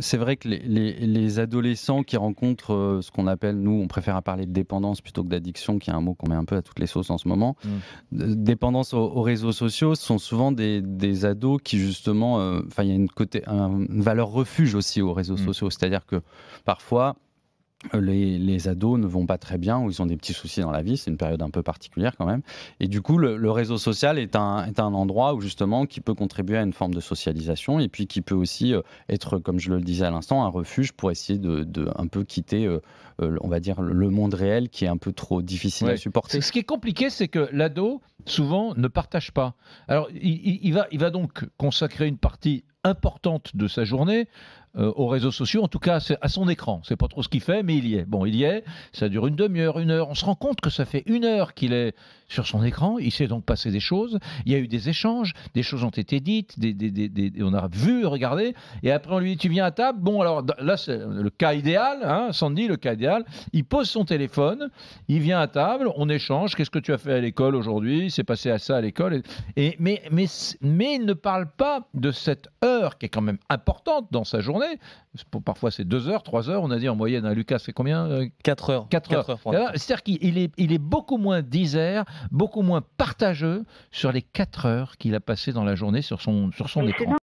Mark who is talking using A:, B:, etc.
A: c'est vrai que les, adolescents qui rencontrent euh, ce qu'on appelle, nous, on préfère parler de dépendance plutôt que d'addiction, qui est un mot qu'on met un peu à toutes les sauces en ce moment. Mm. Dépendance aux, réseaux sociaux sont souvent des, ados qui, justement, euh, il y a une, valeur refuge aussi aux réseaux mm. sociaux. C'est-à-dire que parfois, les, ados ne vont pas très bien ou ils ont des petits soucis dans la vie, c'est une période un peu particulière quand même. Et du coup, le, réseau social est un, endroit où justement qui peut contribuer à une forme de socialisation et puis qui peut aussi euh, être, comme je le disais à l'instant, un refuge pour essayer de, un peu quitter, euh, euh, on va dire, le monde réel qui est un peu trop difficile à supporter. Ce
B: qui est compliqué, c'est que l'ado, souvent, ne partage pas. Alors, il, va, il va donc consacrer une partie importante de sa journée euh, aux réseaux sociaux, en tout cas à son écran. C'est pas trop ce qu'il fait, mais il y est. Bon, il y est. Ça dure une demi-heure, une heure. On se rend compte que ça fait une heure qu'il est sur son écran. Il s'est donc passé des choses. Il y a eu des échanges, des choses ont été dites, des, on a vu, regardé. Et après, on lui dit Tu viens à table Bon, alors là, c'est le cas idéal, hein, Sandy, le cas idéal. Il pose son téléphone, il vient à table, on échange. Qu'est-ce que tu as fait à l'école aujourd'hui Il s'est passé à ça à l'école. Et, mais, mais, mais il ne parle pas de cette heure qui est quand même importante dans sa journée Parfois, c'est 2 heures, 3 heures. On a dit en moyenne à hein, Lucas, c'est combien 4 euh, heures. 4 heures. C'est-à-dire qu'il est, il est beaucoup moins disert, beaucoup moins partageux sur les 4 heures qu'il a passées dans la journée sur son écran.